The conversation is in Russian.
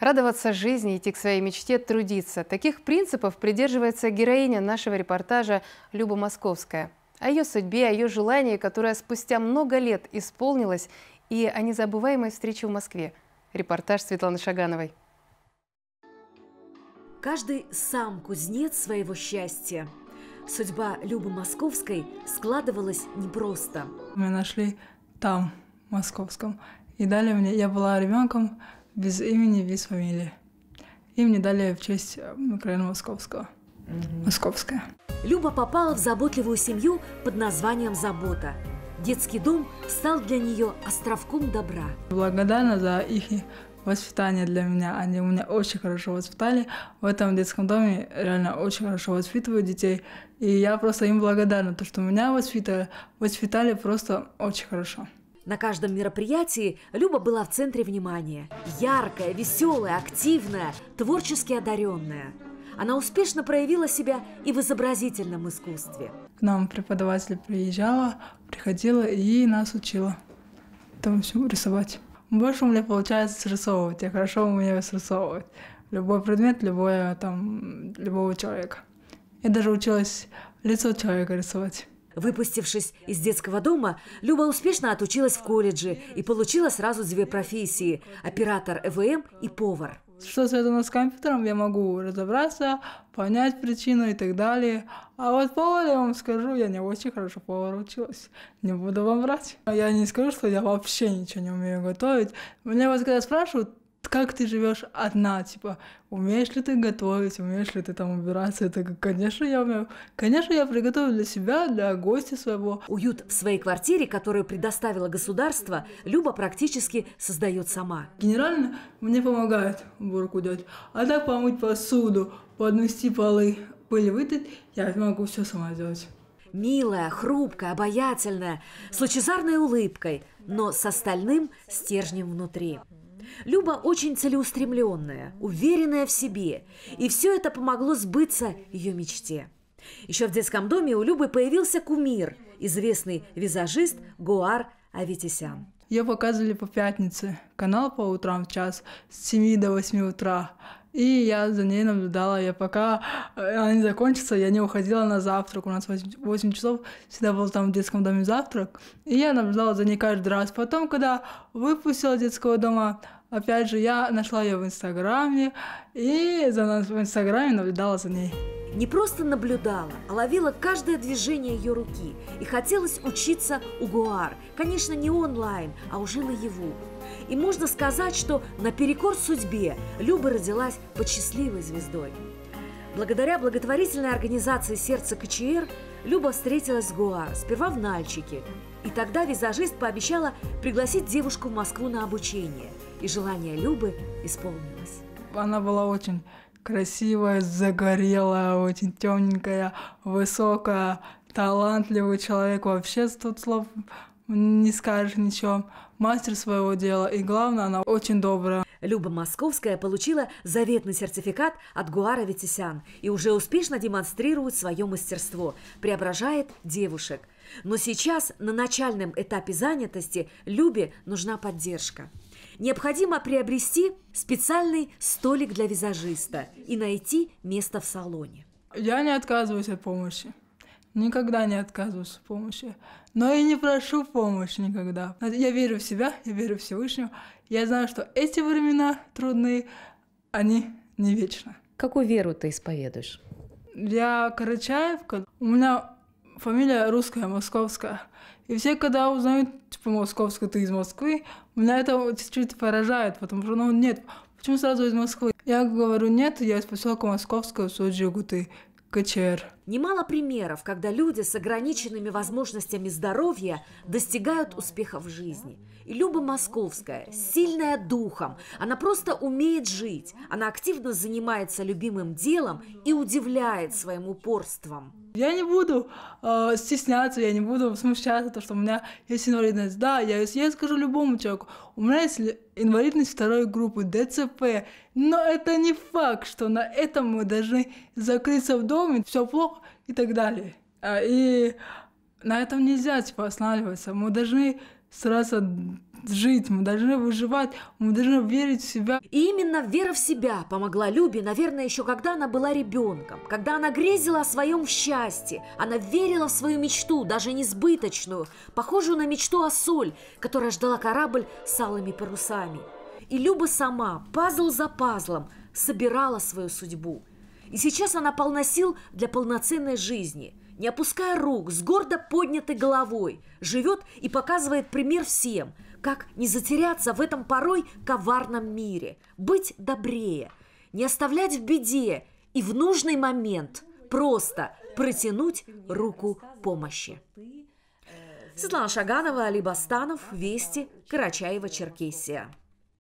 Радоваться жизни, идти к своей мечте, трудиться. Таких принципов придерживается героиня нашего репортажа Люба Московская. О ее судьбе, о ее желании, которое спустя много лет исполнилось, и о незабываемой встрече в Москве. Репортаж Светланы Шагановой. Каждый сам кузнец своего счастья. Судьба Любы Московской складывалась непросто. Мы нашли там, в Московском. И далее мне, я была ребенком, без имени, без фамилии. И мне дали в честь Макарена э, Московского. Угу. Московская. Люба попала в заботливую семью под названием «Забота». Детский дом стал для нее островком добра. Благодарна за их воспитание для меня. Они меня очень хорошо воспитали. В этом детском доме реально очень хорошо воспитывают детей. И я просто им благодарна, то, что меня воспитали, воспитали просто очень хорошо. На каждом мероприятии Люба была в центре внимания. Яркая, веселая, активная, творчески одаренная. Она успешно проявила себя и в изобразительном искусстве. К нам преподаватель приезжала, приходила и нас учила там все рисовать. Больше у меня получается срисовывать, я хорошо умею срисовывать. Любой предмет, любое, там, любого человека. Я даже училась лицо человека рисовать. Выпустившись из детского дома, Люба успешно отучилась в колледже и получила сразу две профессии – оператор ЭВМ и повар. Что связано с компьютером, я могу разобраться, понять причину и так далее. А вот повар, я вам скажу, я не очень хорошо повар училась. Не буду вам врать. Я не скажу, что я вообще ничего не умею готовить. Меня вот когда спрашивают, как ты живешь одна, типа, умеешь ли ты готовить, умеешь ли ты там убираться, это, конечно, я умею. Конечно, я приготовлю для себя, для гостя своего. Уют в своей квартире, которую предоставило государство, Люба практически создает сама. Генерально мне помогает уборку делать, а так помыть посуду, подмести полы, пыль вытать, я могу все сама делать. Милая, хрупкая, обаятельная, с лучезарной улыбкой, но с остальным стержнем внутри. Люба очень целеустремленная, уверенная в себе, и все это помогло сбыться ее мечте. Еще в детском доме у Любы появился кумир, известный визажист Гуар Аветисян. Я показывали по пятнице, канал по утрам в час с 7 до 8 утра. И я за ней наблюдала, я пока э, она не закончится, я не уходила на завтрак. У нас 8, 8 часов всегда был там в детском доме завтрак. И я наблюдала за ней каждый раз. Потом, когда выпустила детского дома, Опять же, я нашла ее в Инстаграме и за, в Инстаграме наблюдала за ней. Не просто наблюдала, а ловила каждое движение ее руки. И хотелось учиться у Гуар. Конечно, не онлайн, а уже наяву. И можно сказать, что наперекор судьбе Люба родилась под счастливой звездой. Благодаря благотворительной организации «Сердце КЧР» Люба встретилась с Гуа, сперва в Нальчике. И тогда визажист пообещала пригласить девушку в Москву на обучение. И желание Любы исполнилось. Она была очень красивая, загорелая, очень темненькая, высокая, талантливый человек. Вообще тут слов не скажешь ничего. Мастер своего дела, и главное, она очень добрая. Люба Московская получила заветный сертификат от Гуара Витисян и уже успешно демонстрирует свое мастерство, преображает девушек. Но сейчас на начальном этапе занятости Любе нужна поддержка. Необходимо приобрести специальный столик для визажиста и найти место в салоне. Я не отказываюсь от помощи. Никогда не отказываюсь в помощи. Но и не прошу помощи никогда. Я верю в себя, я верю в Всевышнего. Я знаю, что эти времена трудные, они не вечно. Какую веру ты исповедуешь? Я Карачаевка. У меня фамилия русская, московская. И все, когда узнают, типа, московскую, ты из Москвы, меня это чуть-чуть поражает, потому что, ну, нет, почему сразу из Москвы? Я говорю, нет, я из поселка Московского, Суджигуты. КЧР. Немало примеров, когда люди с ограниченными возможностями здоровья достигают успеха в жизни. И Люба Московская, сильная духом, она просто умеет жить, она активно занимается любимым делом и удивляет своим упорством я не буду э, стесняться, я не буду смущаться, то, что у меня есть инвалидность. Да, я, я скажу любому человеку, у меня есть инвалидность второй группы, ДЦП, но это не факт, что на этом мы должны закрыться в доме, все плохо и так далее. А, и на этом нельзя типа останавливаться. Мы должны стараться жить, мы должны выживать, мы должны верить в себя. И именно вера в себя помогла Любе, наверное, еще когда она была ребенком, когда она грезила о своем счастье, она верила в свою мечту, даже несбыточную, похожую на мечту о соль, которая ждала корабль с алыми парусами. И Люба сама, пазл за пазлом, собирала свою судьбу. И сейчас она полносил для полноценной жизни – не опуская рук, с гордо поднятой головой, живет и показывает пример всем, как не затеряться в этом порой коварном мире, быть добрее, не оставлять в беде и в нужный момент просто протянуть руку помощи. Светлана Шаганова, Али Бастанов, Вести, Карачаева, Черкесия.